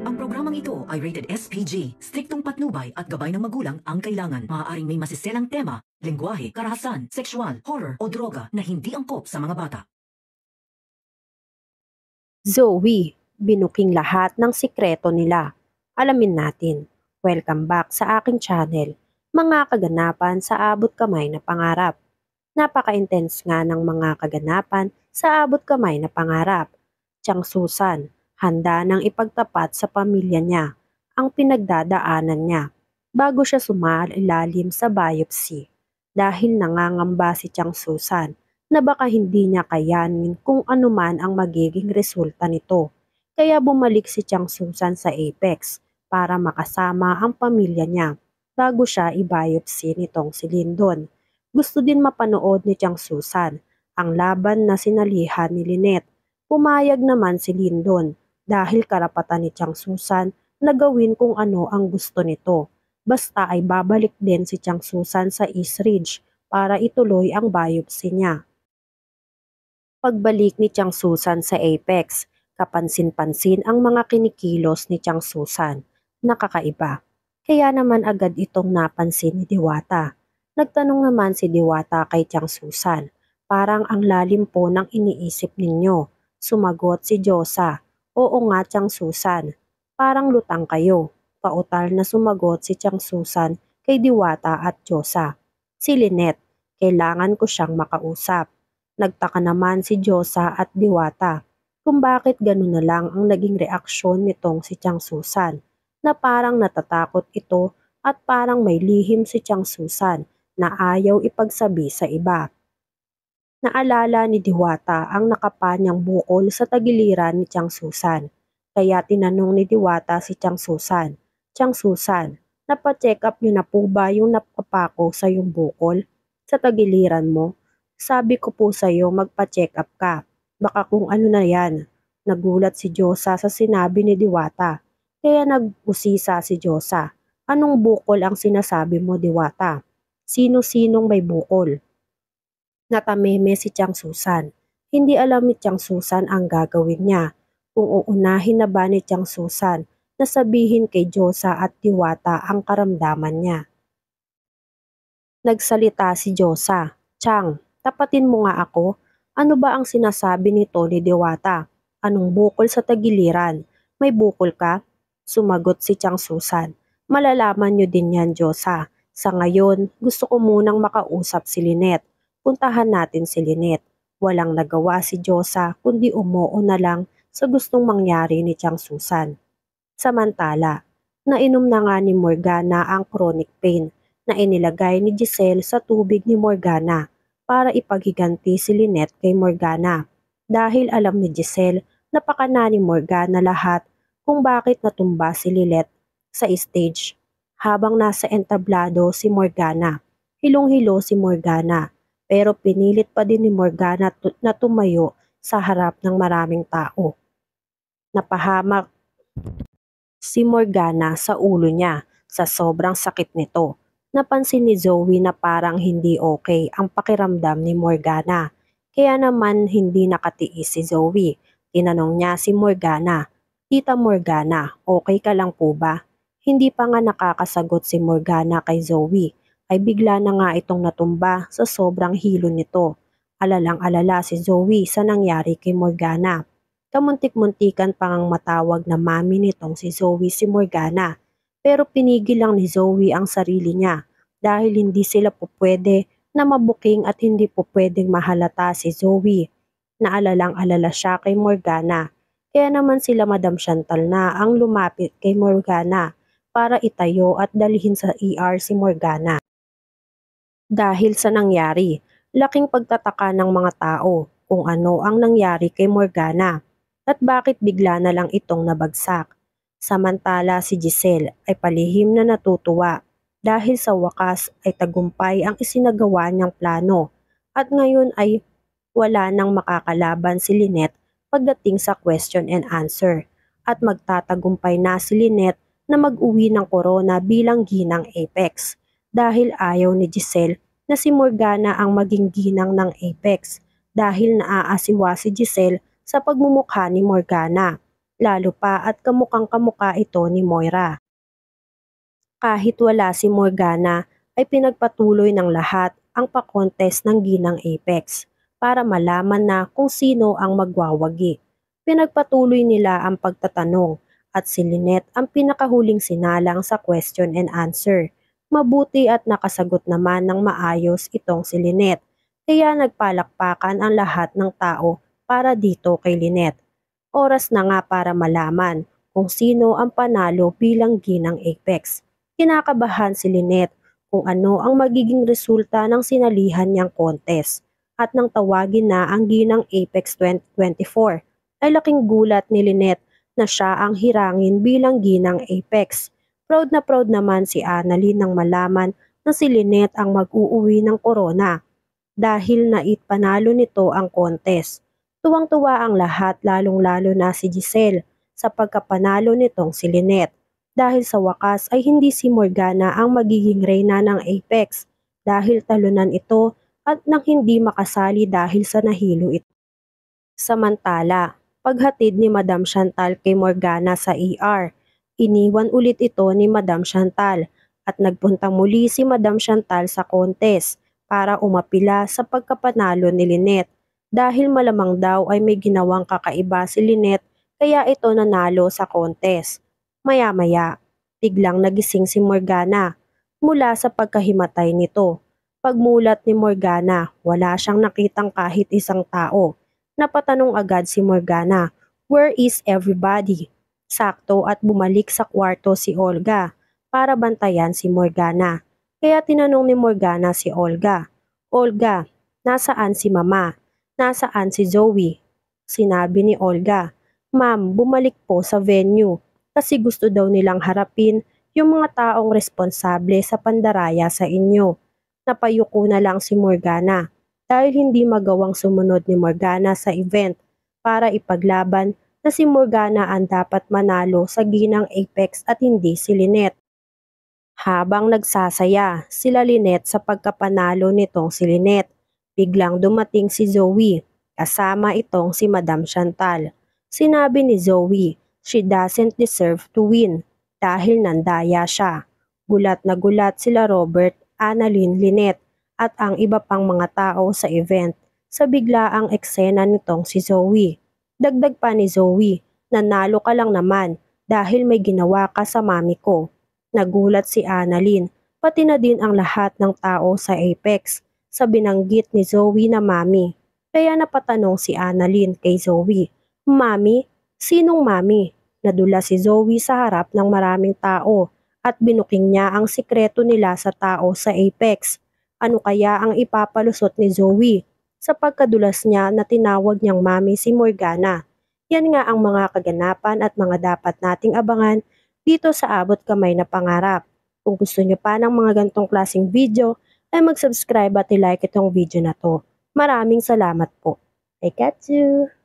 Ang programang ito ay rated SPG, striktong patnubay at gabay ng magulang ang kailangan. Maaaring may masiselang tema, lengguwahe, karahasan, sexual, horror o droga na hindi angkop sa mga bata. Zoe, binuking lahat ng sikreto nila. Alamin natin. Welcome back sa aking channel. Mga kaganapan sa abot kamay na pangarap. Napaka-intense nga ng mga kaganapan sa abot kamay na pangarap. Chang Susan, handa nang ipagtapat sa pamilya niya ang pinagdadaanan niya bago siya sumalalim sa biopsy dahil nangangamba si Chang Susan na baka hindi niya kayanin kung anuman ang magiging resulta nito. Kaya bumalik si Chang Susan sa Apex para makasama ang pamilya niya bago siya i-biopsy nitong si Lindon. Gusto din mapanood ni Chang Susan ang laban na sinalihan ni Lynette. Pumayag naman si Lindon dahil karapatan ni Chang Susan na gawin kung ano ang gusto nito. Basta ay babalik din si Chang Susan sa East Ridge para ituloy ang biopsy niya. Pagbalik ni Chang Susan sa Apex, kapansin-pansin ang mga kinikilos ni Chang Susan. Nakakaiba. Kaya naman agad itong napansin ni Diwata. Nagtanong naman si Diwata kay Chang Susan. Parang ang lalim po ng iniisip ninyo. Sumagot si Josa. Oo nga, Chang Susan. Parang lutang kayo. Pautal na sumagot si Chang Susan kay Diwata at Josa. Si Lynette, kailangan ko siyang makausap. Nagtaka naman si Josa at Diwata kung bakit ganun na lang ang naging reaksyon nitong si Chang Susan na parang natatakot ito at parang may lihim si Chang Susan na ayaw ipagsabi sa iba. Naalala ni Diwata ang nakapanyang bukol sa tagiliran ni Chang Susan. Kaya tinanong ni Diwata si Chang Susan, Chang Susan, napacheck up niyo na po ba yung napapako sa yung bukol? Sa tagiliran mo? Sabi ko po sa iyo magpa-check up ka. Baka kung ano na yan. Nagulat si Josa sa sinabi ni Diwata. Kaya nag-usisa si Josa. Anong bukol ang sinasabi mo, Diwata? Sino-sinong may bukol? Natameme si Chang Susan. Hindi alam ni Chang Susan ang gagawin niya. Kung uunahin na ba ni Chang Susan na sabihin kay Josa at Tiwata ang karamdaman niya. Nagsalita si Josa, Chang, tapatin mo nga ako. Ano ba ang sinasabi ni Tony Diwata? Anong bukol sa tagiliran? May bukol ka? Sumagot si Chang Susan. Malalaman niyo din yan, Josa. Sa ngayon, gusto ko munang makausap si Lynette puntahan natin si Lynette. Walang nagawa si Josa kundi umuo na lang sa gustong mangyari ni Chang Susan. Samantala, nainom na nga ni Morgana ang chronic pain na inilagay ni Giselle sa tubig ni Morgana para ipaghiganti si Lynette kay Morgana. Dahil alam ni Giselle napakana ni Morgana lahat kung bakit natumba si Lynette sa stage habang nasa entablado si Morgana. Hilong-hilo si Morgana pero pinilit pa din ni Morgana na tumayo sa harap ng maraming tao. Napahamak si Morgana sa ulo niya sa sobrang sakit nito. Napansin ni Zoe na parang hindi okay ang pakiramdam ni Morgana. Kaya naman hindi nakatiis si Zoe. Tinanong niya si Morgana, Tita Morgana, okay ka lang po ba? Hindi pa nga nakakasagot si Morgana kay Zoe ay bigla na nga itong natumba sa sobrang hilo nito. Alalang-alala si Zoe sa nangyari kay Morgana. Kamuntik-muntikan pang ang matawag na mami nitong si Zoe si Morgana pero pinigil lang ni Zoe ang sarili niya dahil hindi sila po pwede na mabuking at hindi po pwedeng mahalata si Zoe. Naalalang-alala siya kay Morgana kaya naman sila Madam Chantal na ang lumapit kay Morgana para itayo at dalhin sa ER si Morgana dahil sa nangyari. Laking pagtataka ng mga tao kung ano ang nangyari kay Morgana at bakit bigla na lang itong nabagsak. Samantala si Giselle ay palihim na natutuwa dahil sa wakas ay tagumpay ang isinagawa niyang plano at ngayon ay wala nang makakalaban si Lynette pagdating sa question and answer at magtatagumpay na si Lynette na mag-uwi ng corona bilang ginang apex dahil ayaw ni Giselle na si Morgana ang maging ginang ng Apex dahil naaasiwa si Giselle sa pagmumukha ni Morgana, lalo pa at kamukhang kamukha ito ni Moira. Kahit wala si Morgana ay pinagpatuloy ng lahat ang pakontes ng ginang Apex para malaman na kung sino ang magwawagi. Pinagpatuloy nila ang pagtatanong at si Lynette ang pinakahuling sinalang sa question and answer Mabuti at nakasagot naman ng maayos itong si Lynette, kaya nagpalakpakan ang lahat ng tao para dito kay Lynette. Oras na nga para malaman kung sino ang panalo bilang ginang Apex. Kinakabahan si Lynette kung ano ang magiging resulta ng sinalihan niyang contest at nang tawagin na ang ginang Apex 2024 ay laking gulat ni Lynette na siya ang hirangin bilang ginang Apex. Proud na proud naman si Annalyn nang malaman na si Lynette ang mag-uuwi ng korona dahil nait panalo nito ang contest. Tuwang-tuwa ang lahat lalong-lalo na si Giselle sa pagkapanalo nitong si Lynette dahil sa wakas ay hindi si Morgana ang magiging reyna ng Apex dahil talunan ito at nang hindi makasali dahil sa nahilo ito. Samantala, paghatid ni Madam Chantal kay Morgana sa ER Iniwan ulit ito ni Madam Chantal at nagpunta muli si Madam Chantal sa kontes para umapila sa pagkapanalo ni Lynette dahil malamang daw ay may ginawang kakaiba si Lynette kaya ito nanalo sa kontes. Maya-maya, biglang nagising si Morgana mula sa pagkahimatay nito. Pagmulat ni Morgana, wala siyang nakitang kahit isang tao. Napatanong agad si Morgana, where is everybody? sakto at bumalik sa kwarto si Olga para bantayan si Morgana. Kaya tinanong ni Morgana si Olga, Olga, nasaan si mama? Nasaan si Zoe? Sinabi ni Olga, Ma'am, bumalik po sa venue kasi gusto daw nilang harapin yung mga taong responsable sa pandaraya sa inyo. Napayuko na lang si Morgana dahil hindi magawang sumunod ni Morgana sa event para ipaglaban na si Morgana ang dapat manalo sa ginang Apex at hindi si Lynette. Habang nagsasaya sila Lynette sa pagkapanalo nitong si Lynette, biglang dumating si Zoe, kasama itong si Madam Chantal. Sinabi ni Zoe, she doesn't deserve to win dahil nandaya siya. Gulat na gulat sila Robert, Annalyn, Lynette at ang iba pang mga tao sa event sa biglaang eksena nitong si Zoe. Dagdag pa ni Zoe, nanalo ka lang naman dahil may ginawa ka sa mami ko. Nagulat si Annalyn, pati na din ang lahat ng tao sa Apex sa binanggit ni Zoe na mami. Kaya napatanong si Annalyn kay Zoe, Mami? Sinong mami? Nadula si Zoe sa harap ng maraming tao at binuking niya ang sikreto nila sa tao sa Apex. Ano kaya ang ipapalusot ni Zoe sa pagkadulas niya na tinawag niyang mami si Morgana. Yan nga ang mga kaganapan at mga dapat nating abangan dito sa Abot Kamay na Pangarap. Kung gusto niyo pa ng mga gantong klasing video, ay mag-subscribe at i-like itong video na to. Maraming salamat po. I got you!